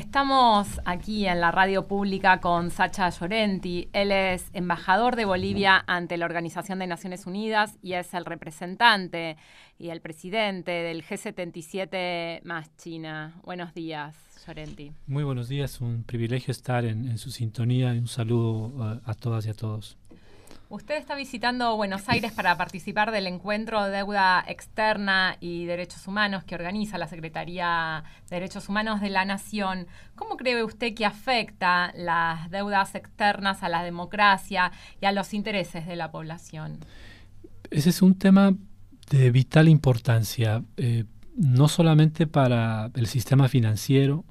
Estamos aquí en la radio pública con Sacha Llorenti. Él es embajador de Bolivia ante la Organización de Naciones Unidas y es el representante y el presidente del G77 más China. Buenos días, Llorenti. Muy buenos días, un privilegio estar en, su sintonía y un saludo eh, a todas y a todos. Usted está visitando Buenos Aires para participar del encuentro de Deuda Externa y Derechos Humanos que organiza la Secretaría de Derechos Humanos de la Nación. ¿Cómo cree usted que afecta las deudas externas a la democracia y a los intereses de la población? Ese es un tema de vital importancia, eh, no solamente para el sistema financiero,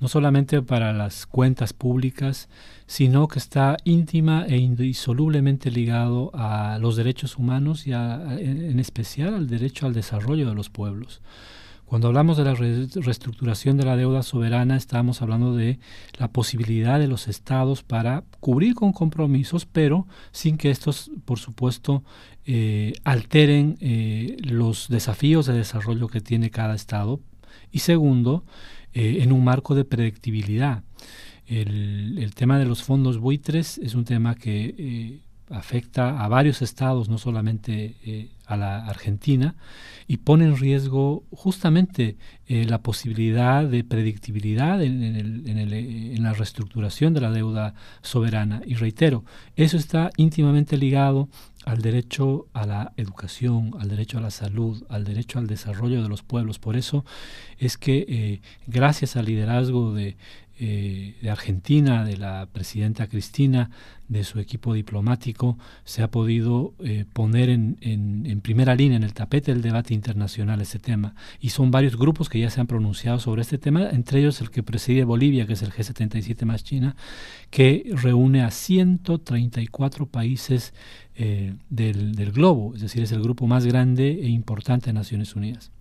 no solamente para las cuentas públicas, sino que está íntima e indisolublemente ligado a los derechos humanos y en especial al derecho al desarrollo de los pueblos. Cuando hablamos de la reestructuración de la deuda soberana, estamos hablando de la posibilidad de los estados para cubrir con compromisos, pero sin que estos, por supuesto, eh, alteren eh, los desafíos de desarrollo que tiene cada estado. Y segundo, eh, en un marco de predictibilidad. El, tema de los fondos buitres es un tema que eh, afecta a varios estados, no solamente eh, a la Argentina, y pone en riesgo justamente la posibilidad de predictibilidad en, el, en, la reestructuración de la deuda soberana. Y reitero, eso está íntimamente ligado al derecho a la educación, al derecho a la salud, al derecho al desarrollo de los pueblos. Por eso es que eh, gracias al liderazgo eh, de, Argentina, de la presidenta Cristina, de su equipo diplomático, se ha podido eh, poner en, primera línea, en el tapete del debate internacional este tema. Y son varios grupos que ya se han pronunciado sobre este tema, entre ellos el que preside Bolivia, que es el G77 más China, que reúne a 134 países eh, del, globo, es decir, es el grupo más grande e importante de Naciones Unidas.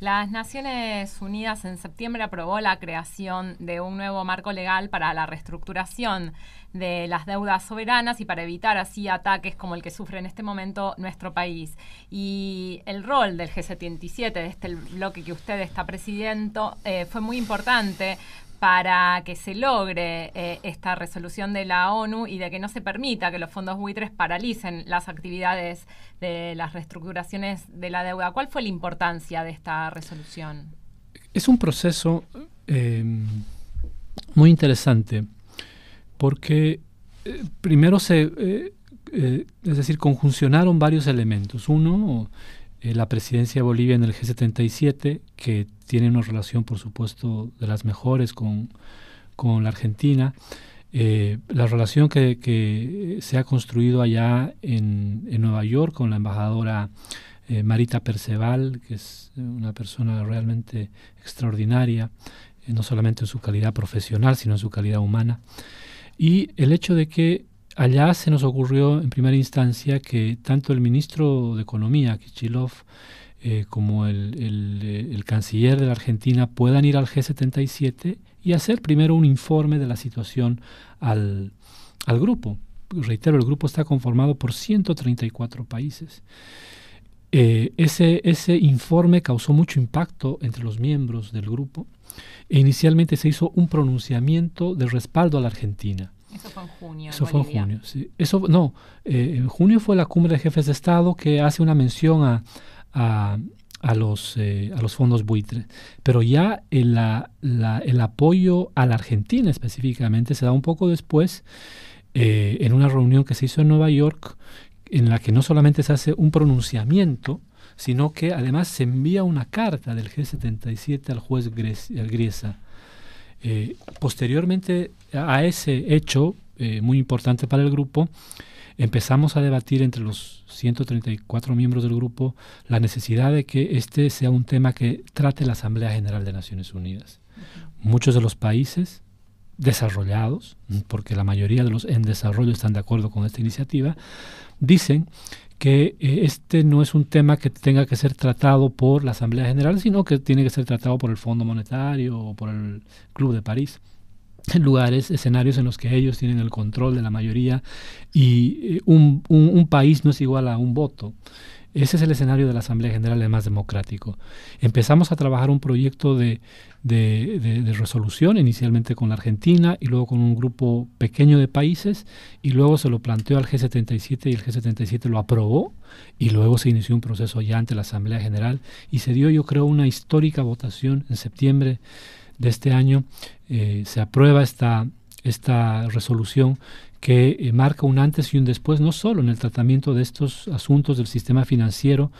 Las Naciones Unidas en septiembre aprobó la creación de un nuevo marco legal para la reestructuración de las deudas soberanas y para evitar así ataques como el que sufre en este momento nuestro país. Y el rol del G77, de este bloque que usted está presidiendo, eh, fue muy importante para que se logre eh, esta resolución de la ONU y de que no se permita que los fondos buitres paralicen las actividades de las reestructuraciones de la deuda. ¿Cuál fue la importancia de esta resolución? Es un proceso eh, muy interesante porque eh, primero se, es decir, conjuncionaron varios elementos. Uno, eh, la presidencia de Bolivia en el G77, que tiene una relación, por supuesto, de las mejores con, con la Argentina. Eh, la relación que, que, se ha construido allá en, en Nueva York con la embajadora eh, Marita Perceval, que es una persona realmente extraordinaria, no solamente en su calidad profesional, sino en su calidad humana. Y el hecho de que Allá se nos ocurrió en primera instancia que tanto el ministro de Economía, Kichilov, eh, como eh, el, canciller de la Argentina puedan ir al G77 y hacer primero un informe de la situación al, grupo. Reitero, el grupo está conformado por 134 países. Eh, ese, ese informe causó mucho impacto entre los miembros del grupo e inicialmente se hizo un pronunciamiento de respaldo a la Argentina eso fue en junio. Eso fue en junio, sí. Eso, no, eh, en junio fue la cumbre de jefes de Estado que hace una mención a, los, eh, a los fondos buitres. Pero ya el, la, el apoyo a la Argentina específicamente se da un poco después eh, en una reunión que se hizo en Nueva York en la que no solamente se hace un pronunciamiento, sino que además se envía una carta del G77 al juez Griesa eh, posteriormente a ese hecho, eh, muy importante para el grupo, empezamos a debatir entre los 134 miembros del grupo la necesidad de que este sea un tema que trate la Asamblea General de Naciones Unidas. Muchos de los países desarrollados, porque la mayoría de los en desarrollo están de acuerdo con esta iniciativa, dicen que eh, este no es un tema que tenga que ser tratado por la Asamblea General, sino que tiene que ser tratado por el Fondo Monetario o por el Club de París lugares, escenarios en los que ellos tienen el control de la mayoría y eh, un país no es igual a un voto. Ese es el escenario de la Asamblea General, Más democrático. Empezamos a trabajar un proyecto de, resolución, inicialmente con la Argentina y luego con un grupo pequeño de países, y luego se lo planteó al G77 y el G77 lo aprobó, y luego se inició un proceso ya ante la Asamblea General, y se dio, yo creo, una histórica votación en septiembre de este año. Eh, se aprueba esta resolución que eh, marca un antes y un después, no solo en el tratamiento de estos asuntos del sistema financiero,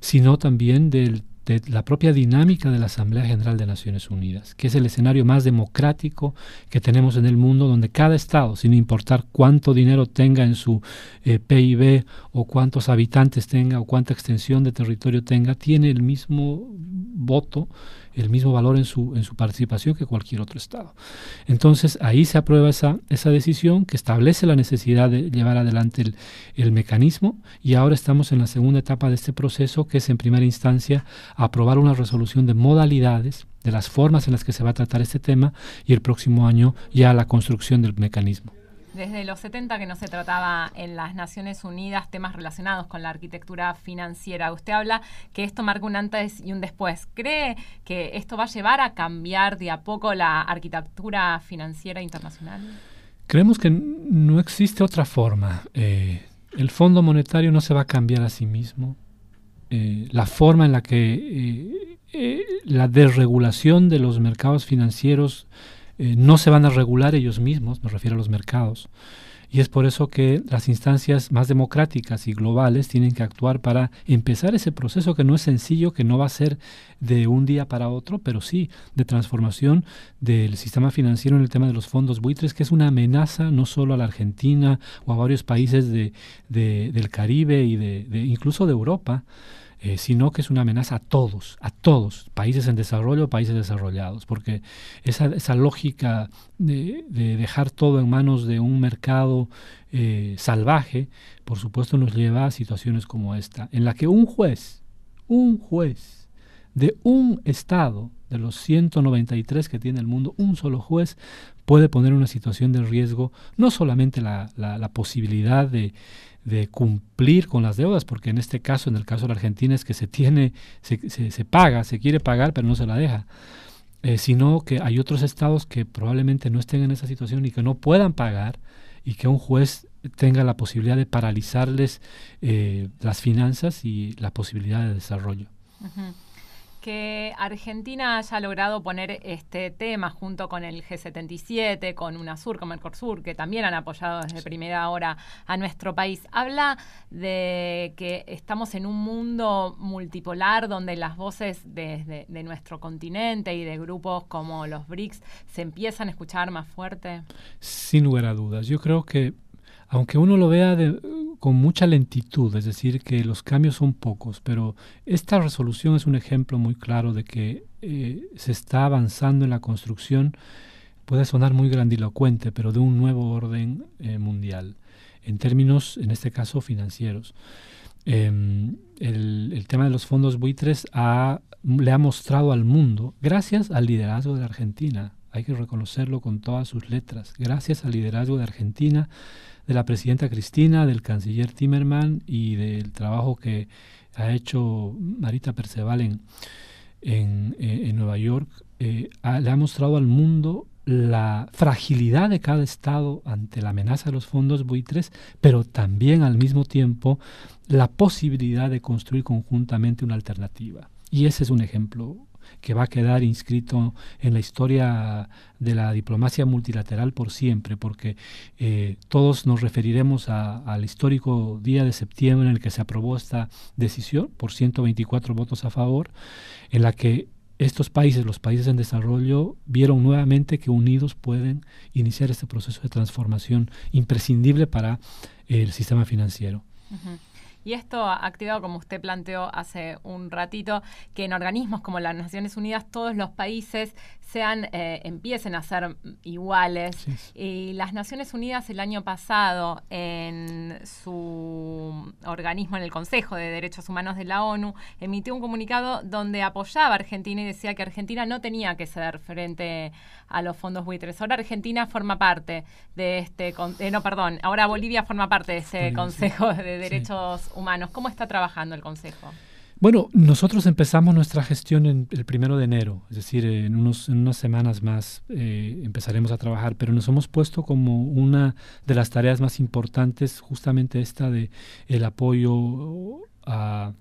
sino también de la propia dinámica de la Asamblea General de Naciones Unidas, que es el escenario más democrático que tenemos en el mundo, donde cada Estado, sin importar cuánto dinero tenga en su eh, PIB o cuántos habitantes tenga o cuánta extensión de territorio tenga, tiene el mismo voto el mismo valor en su, en su participación que cualquier otro Estado. Entonces ahí se aprueba esa, esa decisión que establece la necesidad de llevar adelante el, el mecanismo y ahora estamos en la segunda etapa de este proceso que es en primera instancia aprobar una resolución de modalidades de las formas en las que se va a tratar este tema y el próximo año ya la construcción del mecanismo. Desde los 70 que no se trataba en las Naciones Unidas temas relacionados con la arquitectura financiera. Usted habla que esto marca un antes y un después. ¿Cree que esto va a llevar a cambiar de a poco la arquitectura financiera internacional? Creemos que no existe otra forma. Eh, el Fondo Monetario no se va a cambiar a sí mismo. Eh, la forma en la que eh, la desregulación de los mercados financieros eh, no se van a regular ellos mismos, me refiero a los mercados. Y es por eso que las instancias más democráticas y globales tienen que actuar para empezar ese proceso que no es sencillo, que no va a ser de un día para otro, pero sí de transformación del sistema financiero en el tema de los fondos buitres, que es una amenaza no solo a la Argentina o a varios países del Caribe y de, incluso de Europa, eh, sino que es una amenaza a todos, a todos, países en desarrollo, países desarrollados, porque esa, esa lógica de, dejar todo en manos de un mercado eh, salvaje, por supuesto nos lleva a situaciones como esta, en la que un juez, un juez de un estado, de los 193 que tiene el mundo, un solo juez puede poner una situación de riesgo, no solamente la posibilidad de, de cumplir con las deudas, porque en este caso, en el caso de la Argentina, es que se tiene, se, se, paga, se quiere pagar, pero no se la deja. Eh, sino que hay otros estados que probablemente no estén en esa situación y que no puedan pagar y que un juez tenga la posibilidad de paralizarles eh, las finanzas y la posibilidad de desarrollo que Argentina haya logrado poner este tema junto con el G77, con UNASUR, con Mercosur, que también han apoyado desde primera hora a nuestro país. Habla de que estamos en un mundo multipolar donde las voces de, de nuestro continente y de grupos como los BRICS se empiezan a escuchar más fuerte. Sin lugar a dudas. Yo creo que aunque uno lo vea con mucha lentitud, es decir, que los cambios son pocos, pero esta resolución es un ejemplo muy claro de que eh, se está avanzando en la construcción, puede sonar muy grandilocuente, pero de un nuevo orden eh, mundial, en términos, en este caso, financieros. Em, el, tema de los fondos buitres le ha mostrado al mundo, gracias al liderazgo de Argentina, hay que reconocerlo con todas sus letras, gracias al liderazgo de Argentina, de la presidenta Cristina, del canciller Timerman y del trabajo que ha hecho Marita Perceval en, en, eh, Nueva York, eh, le ha mostrado al mundo la fragilidad de cada Estado ante la amenaza de los fondos buitres, pero también al mismo tiempo la posibilidad de construir conjuntamente una alternativa. Y ese es un ejemplo que va a quedar inscrito en la historia de la diplomacia multilateral por siempre, porque eh, todos nos referiremos al histórico día de septiembre en el que se aprobó esta decisión por 124 votos a favor, en la que estos países, los países en desarrollo, vieron nuevamente que unidos pueden iniciar este proceso de transformación imprescindible para el sistema financiero. Y esto ha activado, como usted planteó hace un ratito, que en organismos como las Naciones Unidas todos los países sean, eh, empiecen a ser iguales. Y las Naciones Unidas el año pasado en su organismo, en el Consejo de Derechos Humanos de la ONU, emitió un comunicado donde apoyaba a Argentina y decía que Argentina no tenía que ser frente a los fondos buitres. Ahora Argentina forma parte de este, eh, no, perdón, ahora Bolivia forma parte de ese Consejo de Derechos humanos. ¿Cómo está trabajando el Consejo? Bueno, nosotros empezamos nuestra gestión el primero de enero, es decir, en, unos, unas semanas más eh, empezaremos a trabajar, pero nos hemos puesto como una de las tareas más importantes justamente esta de el apoyo a,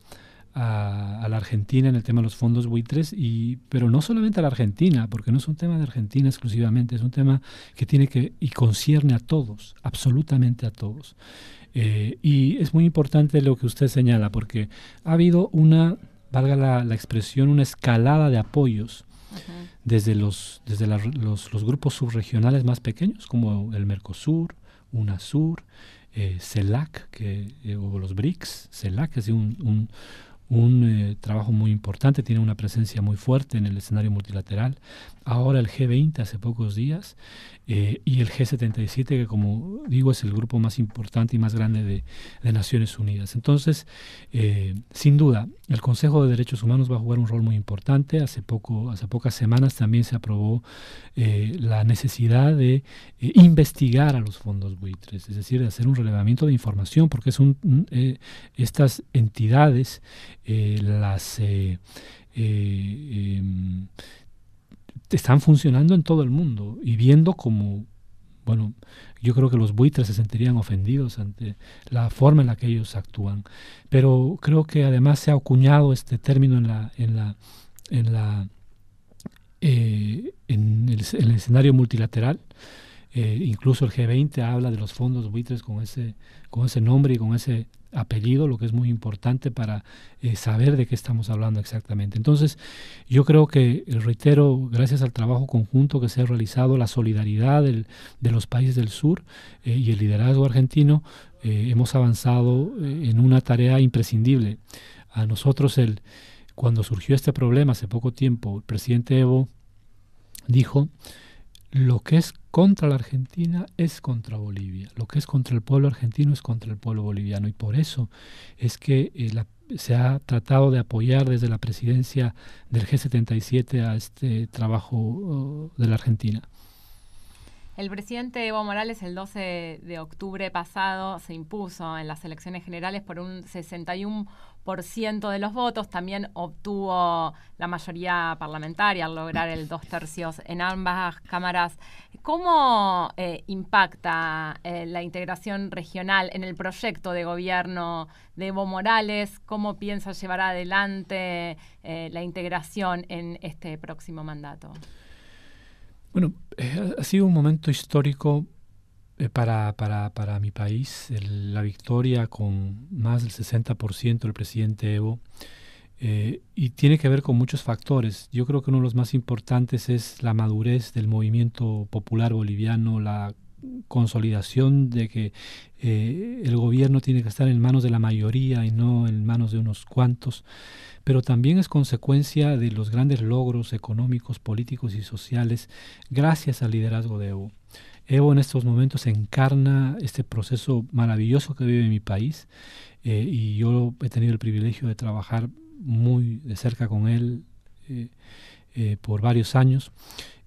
la Argentina en el tema de los fondos buitres, y, pero no solamente a la Argentina, porque no es un tema de Argentina exclusivamente, es un tema que tiene que y concierne a todos, absolutamente a todos. Eh, y es muy importante lo que usted señala, porque ha habido una, valga la, expresión, una escalada de apoyos desde, los, desde los, los, grupos subregionales más pequeños, como el Mercosur, UNASUR, eh, CELAC, que, eh, o los BRICS, CELAC es un, un eh, trabajo muy importante, tiene una presencia muy fuerte en el escenario multilateral. Ahora el G20 hace pocos días eh, y el G77, que como digo es el grupo más importante y más grande de, Naciones Unidas. Entonces, eh, sin duda, el Consejo de Derechos Humanos va a jugar un rol muy importante. Hace, poco, hace pocas semanas también se aprobó la necesidad de investigar a los fondos buitres, es decir, de hacer un relevamiento de información, porque son estas entidades eh, las eh, eh, em, están funcionando en todo el mundo y viendo como, bueno, yo creo que los buitres se sentirían ofendidos ante la forma en la que ellos actúan. Pero creo que además se ha acuñado este término en la, en la, en la el, escenario multilateral. incluso el G20 habla de los fondos buitres con ese, con ese nombre y con ese apellido, lo que es muy importante para eh, saber de qué estamos hablando exactamente. Entonces, yo creo que, eh, reitero, gracias al trabajo conjunto que se ha realizado, la solidaridad de los países del sur eh, y el liderazgo argentino, hemos avanzado en una tarea imprescindible. A nosotros, el, cuando surgió este problema hace poco tiempo, el presidente Evo dijo lo que es contra la Argentina es contra Bolivia, lo que es contra el pueblo argentino es contra el pueblo boliviano y por eso es que eh, se ha tratado de apoyar desde la presidencia del G77 a este trabajo oh, de la Argentina. El presidente Evo Morales el 12 de octubre pasado se impuso en las elecciones generales por un 61 por ciento de los votos. También obtuvo la mayoría parlamentaria al lograr el dos tercios en ambas cámaras. ¿Cómo eh, impacta eh, la integración regional en el proyecto de gobierno de Evo Morales? ¿Cómo piensa llevar adelante eh, la integración en este próximo mandato? Bueno, ha sido un momento histórico eh, para, para, para, mi país, la victoria con más del 60% del presidente Evo, eh, y tiene que ver con muchos factores. Yo creo que uno de los más importantes es la madurez del movimiento popular boliviano, la consolidación de que eh, el gobierno tiene que estar en manos de la mayoría y no en manos de unos cuantos, pero también es consecuencia de los grandes logros económicos, políticos y sociales gracias al liderazgo de Evo. Evo en estos momentos encarna este proceso maravilloso que vive mi país eh, y yo he tenido el privilegio de trabajar muy de cerca con él eh, eh, por varios años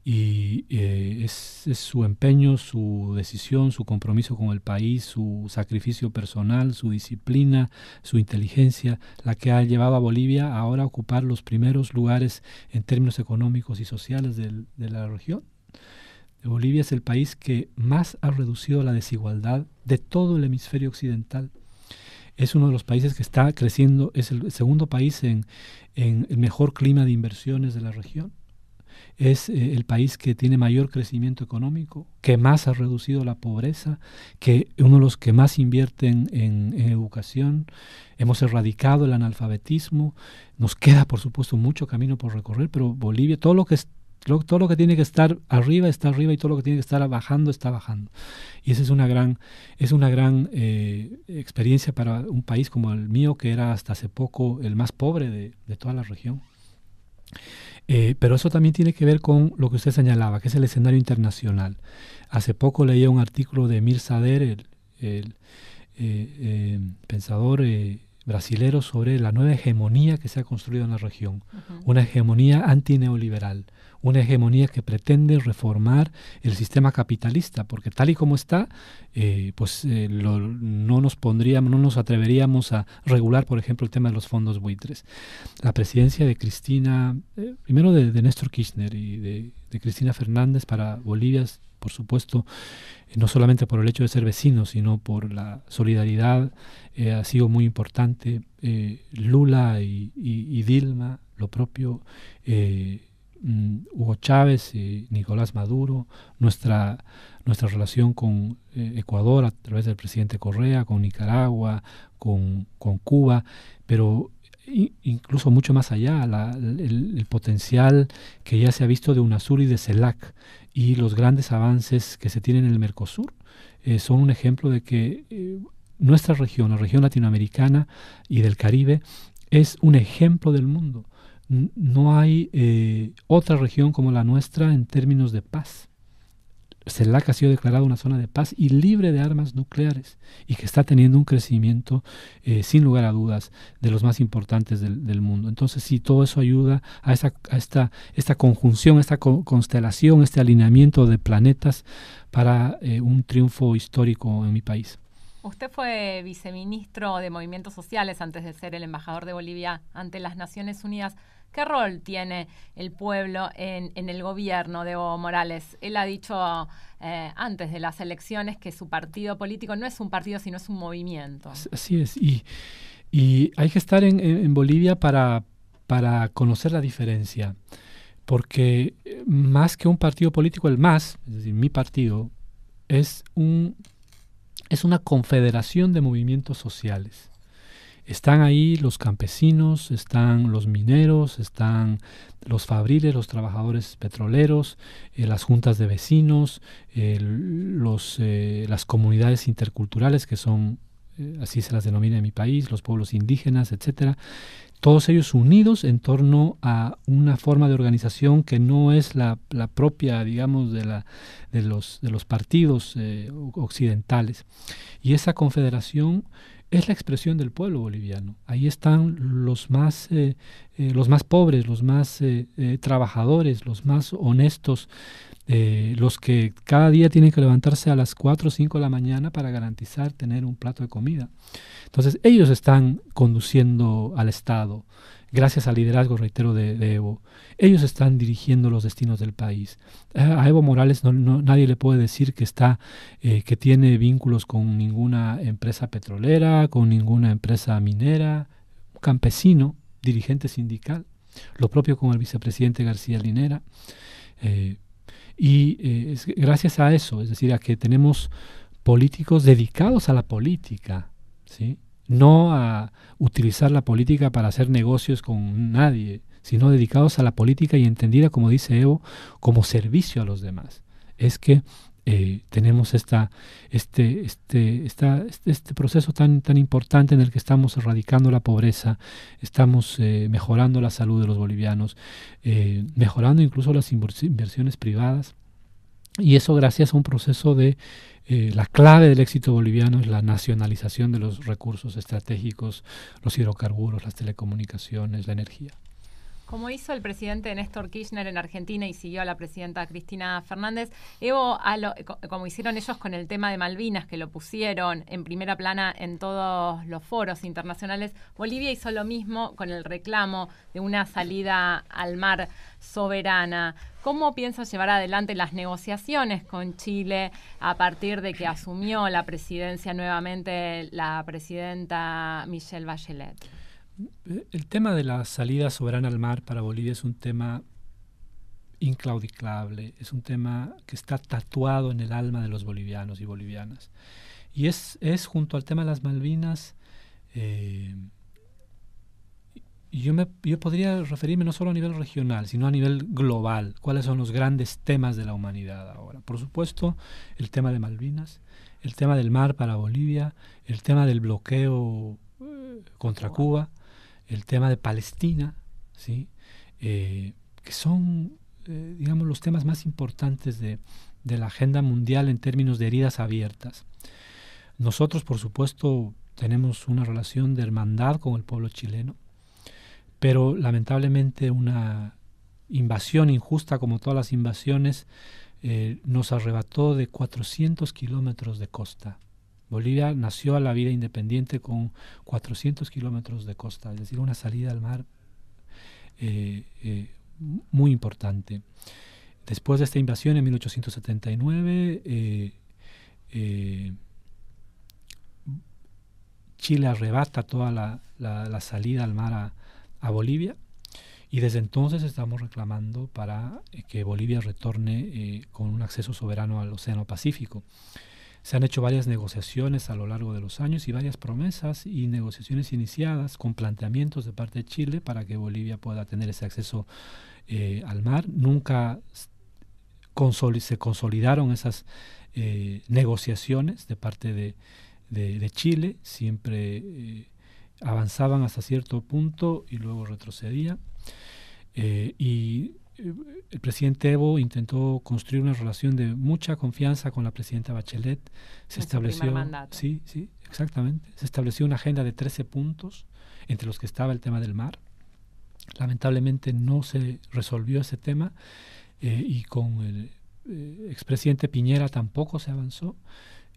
y es, su empeño, su decisión, su compromiso con el país, su sacrificio personal, su disciplina, su inteligencia, la que ha llevado a Bolivia ahora a ocupar los primeros lugares en términos económicos y sociales de la región. Bolivia es el país que más ha reducido la desigualdad de todo el hemisferio occidental. Es uno de los países que está creciendo, es el segundo país en, el mejor clima de inversiones de la región. Es eh, el país que tiene mayor crecimiento económico, que más ha reducido la pobreza, que uno de los que más invierten en, en educación. Hemos erradicado el analfabetismo. Nos queda, por supuesto, mucho camino por recorrer, pero Bolivia, todo lo que es, todo lo que tiene que estar arriba está arriba y todo lo que tiene que estar bajando está bajando. Y esa es una gran, es una gran eh, experiencia para un país como el mío, que era hasta hace poco el más pobre de, toda la región. Eh, pero eso también tiene que ver con lo que usted señalaba, que es el escenario internacional. Hace poco leía un artículo de Mir Sader, el, eh, pensador brasilero sobre la nueva hegemonía que se ha construido en la región, una hegemonía antineoliberal una hegemonía que pretende reformar el sistema capitalista, porque tal y como está, eh, pues eh, no nos pondríamos, no nos atreveríamos a regular, por ejemplo, el tema de los fondos buitres. La presidencia de Cristina, eh, primero de, Néstor Kirchner y de, Cristina Fernández para Bolivia por supuesto, no solamente por el hecho de ser vecinos, sino por la solidaridad, ha sido muy importante. Lula y, Dilma, lo propio, Mm, Hugo Chávez y Nicolás Maduro, nuestra, nuestra relación con eh, Ecuador a través del presidente Correa, con Nicaragua, con, Cuba, pero incluso mucho más allá, el, potencial que ya se ha visto de UNASUR y de CELAC y los grandes avances que se tienen en el Mercosur eh, son un ejemplo de que eh, nuestra región, la región latinoamericana y del Caribe, es un ejemplo del mundo no hay eh, otra región como la nuestra en términos de paz. CELAC ha sido declarada una zona de paz y libre de armas nucleares y que está teniendo un crecimiento eh, sin lugar a dudas de los más importantes del, mundo. Entonces sí, todo eso ayuda a, esa, esta, esta conjunción, esta constelación, este alineamiento de planetas para eh, un triunfo histórico en mi país. Usted fue viceministro de Movimientos Sociales antes de ser el embajador de Bolivia ante las Naciones Unidas. ¿Qué rol tiene el pueblo en, el gobierno de Evo Morales? Él ha dicho eh, antes de las elecciones que su partido político no es un partido, sino es un movimiento. Así es, y, hay que estar en, Bolivia para, para conocer la diferencia porque eh, más que un partido político, el MAS, es decir, mi partido, es, un, es una confederación de movimientos sociales. Están ahí los campesinos, están los mineros, están los fabriles, los trabajadores petroleros, eh, las juntas de vecinos, eh, los, eh, las comunidades interculturales que son, así se las denomina en mi país, los pueblos indígenas, etcétera todos ellos unidos en torno a una forma de organización que no es la, propia, digamos, de, la, de, los, de los, partidos occidentales. Y esa confederación es la expresión del pueblo boliviano. Ahí están los más, eh, eh, los más pobres, los más eh, trabajadores, los más honestos, los que cada día tienen que levantarse a las 4 o 5 de la mañana para garantizar tener un plato de comida. Entonces ellos están conduciendo al Estado gracias al liderazgo, reitero, de, Evo. Ellos están dirigiendo los destinos del país. A Evo Morales no, nadie le puede decir que, está, eh, que tiene vínculos con ninguna empresa petrolera, con ninguna empresa minera, campesino, dirigente sindical. Lo propio con el vicepresidente García Linera. Eh, y eh, es, gracias a eso, es decir, a que tenemos políticos dedicados a la política, ¿sí? no a utilizar la política para hacer negocios con nadie, sino dedicados a la política y entendida, como dice Evo, como servicio a los demás. Es que eh, tenemos este, este, esta, este, este, proceso tan, tan importante en el que estamos erradicando la pobreza, estamos eh, mejorando la salud de los bolivianos, eh, mejorando incluso las inversiones privadas y eso gracias a un proceso de eh, la clave del éxito boliviano es la nacionalización de los recursos estratégicos, los hidrocarburos, las telecomunicaciones, la energía. Como hizo el presidente Néstor Kirchner en Argentina y siguió a la presidenta Cristina Fernández, Evo, como hicieron ellos con el tema de Malvinas, que lo pusieron en primera plana en todos los foros internacionales, Bolivia hizo lo mismo con el reclamo de una salida al mar soberana. ¿Cómo piensa llevar adelante las negociaciones con Chile a partir de que asumió la presidencia nuevamente la presidenta Michelle Bachelet? el tema de la salida soberana al mar para Bolivia es un tema inclaudicable, es un tema que está tatuado en el alma de los bolivianos y bolivianas. Y es, es junto al tema de las Malvinas, eh, yo, yo podría referirme no solo a nivel regional, sino a nivel global, cuáles son los grandes temas de la humanidad ahora. Por supuesto, el tema de Malvinas, el tema del mar para Bolivia, el tema del bloqueo eh, contra Cuba el tema de Palestina, ¿sí? Eh, que son, eh, digamos, los temas más importantes de, la agenda mundial en términos de heridas abiertas. Nosotros, por supuesto, tenemos una relación de hermandad con el pueblo chileno, pero lamentablemente una invasión injusta, como todas las invasiones, eh, nos arrebató de 400 kilómetros de costa Bolivia nació a la vida independiente con 400 kilómetros de costa, es decir, una salida al mar eh, eh, muy importante. Después de esta invasión en 1879, eh, Chile arrebata toda la, salida al mar a, a, Bolivia y desde entonces estamos reclamando para que Bolivia retorne con un acceso soberano al Océano Pacífico. Se han hecho varias negociaciones a lo largo de los años y varias promesas y negociaciones iniciadas con planteamientos de parte de Chile para que Bolivia pueda tener ese acceso eh, al mar. Nunca se consolidaron esas eh, negociaciones de parte de, Chile. Siempre eh, avanzaban hasta cierto punto y luego retrocedían. y el presidente Evo intentó construir una relación de mucha confianza con la presidenta Bachelet. Se estableció. Sí, sí, exactamente. Se estableció una agenda de 13 puntos, entre los que estaba el tema del mar. Lamentablemente no se resolvió ese tema eh, y con el eh, expresidente Piñera tampoco se avanzó.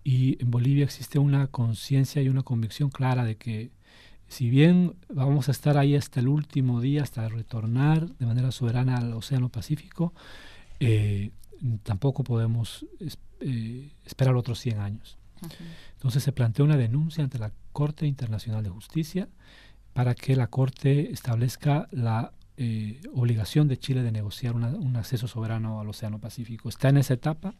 Y en Bolivia existe una conciencia y una convicción clara de que si bien vamos a estar ahí hasta el último día, hasta retornar de manera soberana al Océano Pacífico, eh, tampoco podemos eh, esperar otros 100 años. Entonces se planteó una denuncia ante la Corte Internacional de Justicia para que la Corte establezca la eh, obligación de Chile de negociar un acceso soberano al Océano Pacífico. Está en esa etapa.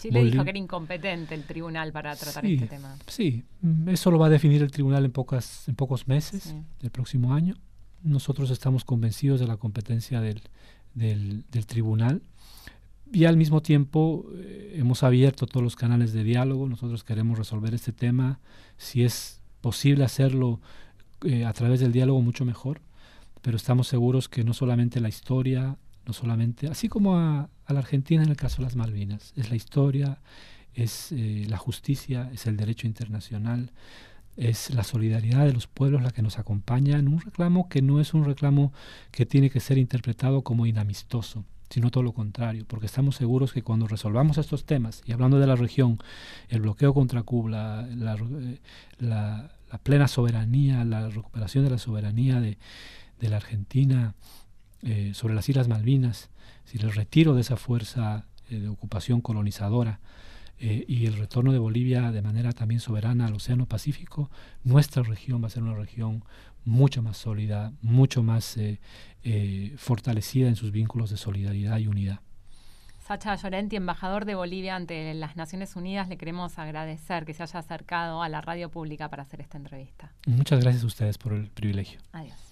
Chile dijo que era incompetente el tribunal para tratar este tema. Sí, mm, eso lo va a definir el tribunal en, pocas, en pocos meses, del próximo año. Nosotros estamos convencidos de la competencia del, tribunal. Y al mismo tiempo eh, hemos abierto todos los canales de diálogo. Nosotros queremos resolver este tema. Si es posible hacerlo eh, a través del diálogo, mucho mejor pero estamos seguros que no solamente la historia, no solamente, así como a, la Argentina en el caso de las Malvinas, es la historia, es eh, la justicia, es el derecho internacional, es la solidaridad de los pueblos la que nos acompaña en un reclamo que no es un reclamo que tiene que ser interpretado como inamistoso sino todo lo contrario, porque estamos seguros que cuando resolvamos estos temas, y hablando de la región, el bloqueo contra Cuba, la eh, plena soberanía, la recuperación de la soberanía de, de la Argentina eh, sobre las Islas Malvinas, si el retiro de esa fuerza eh, de ocupación colonizadora eh, y el retorno de Bolivia de manera también soberana al Océano Pacífico, nuestra región va a ser una región mucho más sólida, mucho más fortalecida en sus vínculos de solidaridad y unidad. Sacha Llorenti, embajador de Bolivia ante las Naciones Unidas, le queremos agradecer que se haya acercado a la radio pública para hacer esta entrevista. Muchas gracias a ustedes por el privilegio. Adiós.